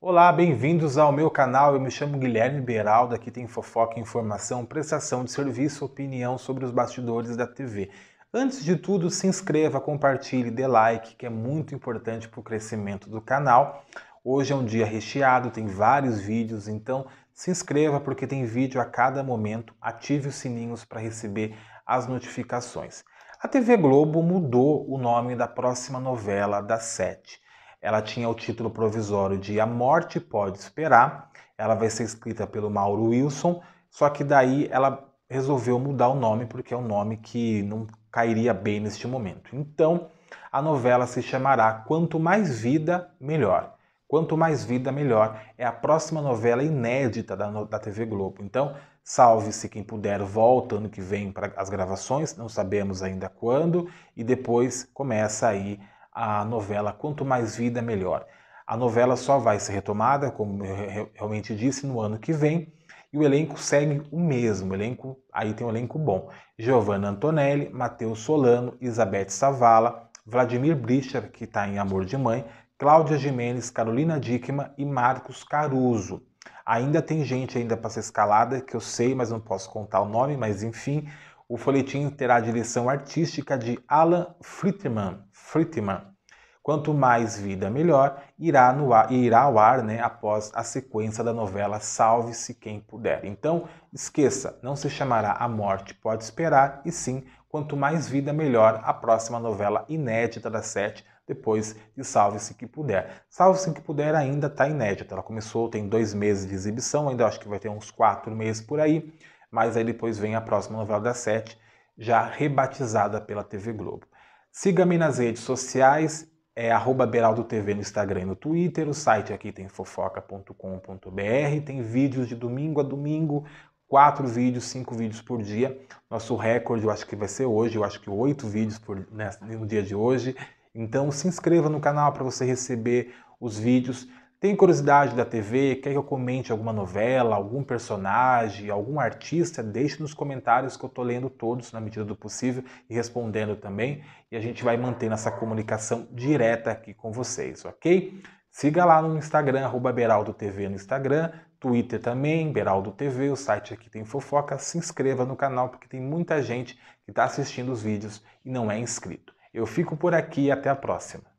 Olá, bem-vindos ao meu canal. Eu me chamo Guilherme Beraldo, aqui tem fofoca, informação, prestação de serviço, opinião sobre os bastidores da TV. Antes de tudo, se inscreva, compartilhe, dê like, que é muito importante para o crescimento do canal. Hoje é um dia recheado, tem vários vídeos, então se inscreva porque tem vídeo a cada momento. Ative os sininhos para receber as notificações. A TV Globo mudou o nome da próxima novela das sete ela tinha o título provisório de A Morte Pode Esperar. Ela vai ser escrita pelo Mauro Wilson, só que daí ela resolveu mudar o nome porque é um nome que não cairia bem neste momento. Então, a novela se chamará Quanto Mais Vida, Melhor. Quanto Mais Vida, Melhor é a próxima novela inédita da, da TV Globo. Então, salve-se quem puder, volta ano que vem para as gravações, não sabemos ainda quando, e depois começa aí a novela Quanto Mais Vida Melhor. A novela só vai ser retomada, como eu realmente disse, no ano que vem. E o elenco segue o mesmo, o elenco, aí tem um elenco bom. Giovanna Antonelli, Matheus Solano, Isabete Savala, Vladimir Bricher, que está em Amor de Mãe, Cláudia Jimenez, Carolina Dickman e Marcos Caruso. Ainda tem gente ainda para ser escalada, que eu sei, mas não posso contar o nome, mas enfim, o folhetim terá direção artística de Alan Fritman. Frittmann. Quanto mais vida, melhor, irá, no ar, irá ao ar né, após a sequência da novela Salve-se Quem Puder. Então, esqueça, não se chamará A Morte Pode Esperar, e sim, quanto mais vida, melhor, a próxima novela inédita da sete, depois de Salve-se Que Puder. Salve-se Que Puder ainda está inédita, ela começou, tem dois meses de exibição, ainda acho que vai ter uns quatro meses por aí, mas aí depois vem a próxima novela das sete, já rebatizada pela TV Globo. Siga-me nas redes sociais, é arroba Beraldo TV no Instagram e no Twitter, o site aqui tem fofoca.com.br, tem vídeos de domingo a domingo, quatro vídeos, cinco vídeos por dia. Nosso recorde eu acho que vai ser hoje, eu acho que oito vídeos por, né, no dia de hoje. Então se inscreva no canal para você receber os vídeos. Tem curiosidade da TV? Quer que eu comente alguma novela, algum personagem, algum artista? Deixe nos comentários que eu estou lendo todos na medida do possível e respondendo também. E a gente vai mantendo essa comunicação direta aqui com vocês, ok? Siga lá no Instagram, arroba Beraldo TV no Instagram, Twitter também, Beraldo TV, o site aqui tem fofoca. Se inscreva no canal porque tem muita gente que está assistindo os vídeos e não é inscrito. Eu fico por aqui e até a próxima.